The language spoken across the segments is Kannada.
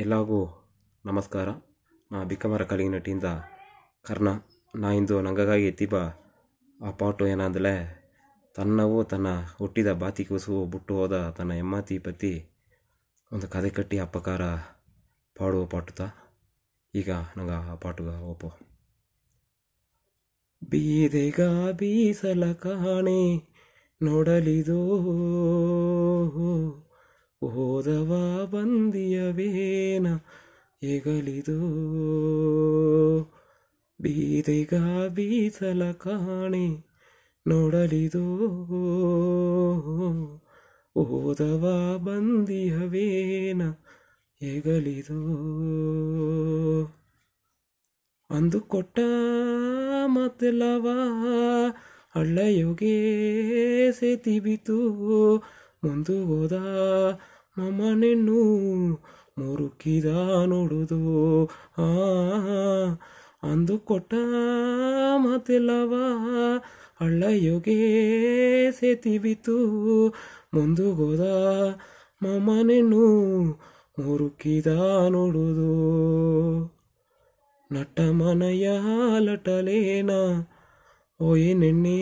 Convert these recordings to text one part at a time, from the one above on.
ಎಲ್ಲಗೂ ನಮಸ್ಕಾರ ನಾ ಬಿಕ್ಕಮರ ಕಲಿಗಿನಟ್ಟಿಯಿಂದ ಕರ್ಣ ನಾ ಇಂದು ನಂಗಾಗಿ ಎತ್ತಿಬ ಆ ಪಾಟು ಏನಾದಲೆ ತನ್ನವು ತನ್ನ ಹುಟ್ಟಿದ ಬಾತಿ ಕೂಸು ಬಿಟ್ಟು ಹೋದ ತನ್ನ ಎಮ್ಮತಿ ಪತಿ ಒಂದು ಕದೆ ಕಟ್ಟಿ ಅಪ್ಪಕಾರ ಪಾಡುವ ಪಾಟುತ ಈಗ ನಂಗೆ ಆ ಪಾಟುಗ ಒಪ್ಪು ಬೀದೆಗ ಬೀಸಲ ಕಾಣೆ ನೋಡಲಿದೋ ಓದವ ಬಂದಿಯವೇನ ಎಗಲಿದು ಬೀದಿಗ ಬೀಸಲ ಕಾಣಿ ನೋಡಲಿದು ಓದವ ಬಂದಿಯವೇನ ಎಗಲಿದು ಅಂದು ಕೊಟ್ಟ ಮತ್ತೆಲ್ಲವ ಹಳ್ಳ ಸೇತಿ ಸೇತಿಬಿತು ಮುಂದು ಹೋದ ಮಮ್ಮನೆನ್ನು ಮುರುಕಿದ ನೋಡುದು ಆ ಅಂದು ಕೊಟ್ಟ ಮಾತಿಲ್ಲವ ಹಳ್ಳ ಯೋಗೆ ಸೇತಿವಿತು ಮುಂದು ಹೋದ ಮಮ್ಮನೆನ್ನು ಮುರುಕಿದ ನೋಡುದು ನಟ್ಟ ಮನಯ ಲಟಲೇನ ಓಯ್ ನೆನ್ನೆ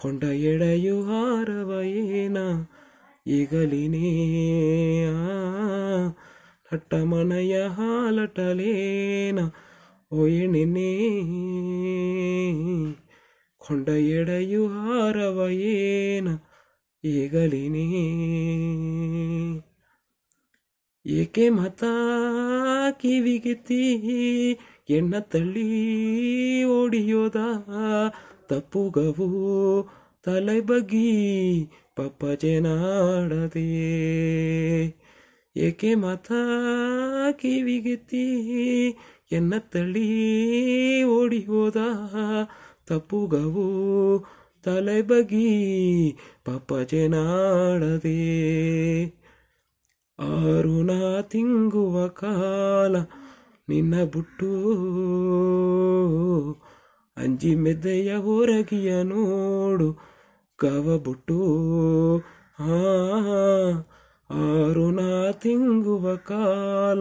ಕೊಂಡ ಎಡೆಯು ಹಾರವಯೇನ ಈಗಲಿನೇ ನಟ್ಟ ಮನೆಯ ಹಾಲಟಲೇನ ಒಯಣಿನೇ ಕೊಂಡ ಎಡೆಯು ಹಾರವಯೇನ ಈಗಲಿನೇ ಏಕೆ ಮತ ಕಿವಿಗೆ ತೀ ಎಣ್ಣ ತಳ್ಳಿ ಓಡಿಯೋದ ತಪ್ಪುಗವು ತಲೆ ಬಗ್ಗಿ ಪಪ್ಪಜನಾಡದೆ ಏಕೆ ಮತ ಕಿವಿಗೆತ್ತಿ ಎನ್ನ ತಳ್ಳಿ ಓಡಿ ಹೋದ ತಪ್ಪುಗವು ತಲೆ ಬಗ್ಗಿ ಪಪ್ಪಜನಾಡದೆ ಆರುಣ ತಿಂಗುವ ಕಾಲ ನಿನ್ನ ಬುಟ್ಟು. ಅಂಜಿ ಮೆದೆಯ ಹೊರಗಿಯ ನೋಡು ಕವ ಬುಟ್ಟು ಹಾ ತಿಂಗುವ ಕಾಲ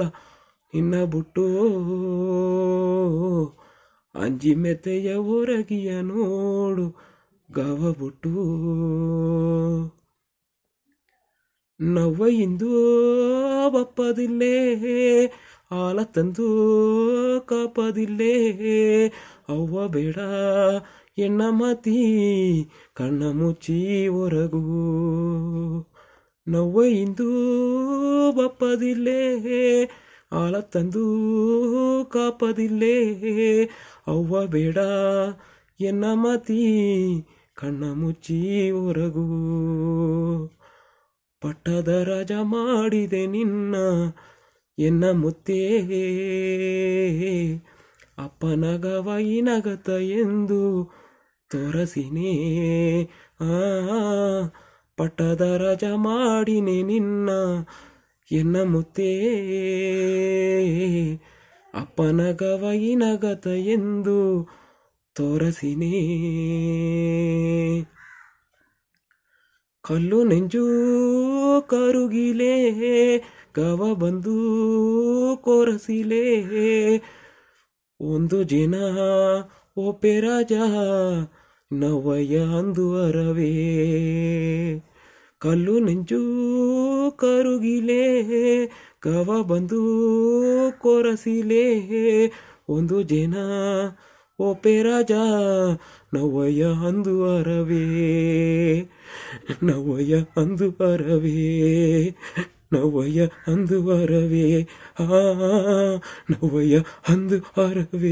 ಇನ್ನ ಬುಟ್ಟು ಅಂಜಿ ಮೆತೆಯ ಹೊರಗಿಯ ನೋಡು ಗವಬುಟ್ಟು ನವ್ವ ಇಂದು ಬಪ್ಪದಿಲ್ಲೇ ಆಲ ತಂದು ಕಾಪದಿಲ್ಲೇ ಅವ್ವ ಬೇಡ ಎನ್ನಮತಿ ಕಣ್ಣ ಮುಚ್ಚಿ ಹೊರಗು ನವ್ವ ಇಂದು ಬಪ್ಪದಿಲ್ಲೇ ಆಳ ತಂದು ಕಾಪದಿಲ್ಲೇ ಅವ್ವ ಬೇಡ ಎನ್ನಮತಿ ಕಣ್ಣ ಮುಚ್ಚಿ ಹೊರಗು ಪಟ್ಟದ ರಾಜ ಮಾಡಿದೆ ನಿನ್ನ ಎನ್ನ ಮುತ್ತೇ ಅಪ್ಪನಗವ ಇನಗತ ಎಂದು ತೋರಸಿನೇ ಆ ಪಟ್ಟದ ರಜ ಮಾಡಿನೆ ನಿನ್ನ ಎನ್ನ ಮುತ್ತೇ ಅಪ್ಪನಗವ ಎಂದು ತೋರಸಿನೇ ಕಲ್ಲು ನೆಂಜು ಕರುಗಿಲೇ ಗವ ಬಂದು ಕೊರಸಿಲೇ ಒಂದು ಜಿನ ಓಪೆ ರಾಜ ನವಯ ಅಂದು ಅರವೇ ಕಲ್ಲು ನೆಂಚು ಕರುಗಿಲೆ ಕವ ಬಂದು ಕೊರಸಿಲೆ ಒಂದು ಜಿನ ಓಪೆ ರಾಜ ನವಯ ಅಂದು ಅರವೇ ನವಯ ಅಂದು ಅರವೇ నవ్వయ్య అందు అరవే ఆ నవ్వయ్య అందు అరవే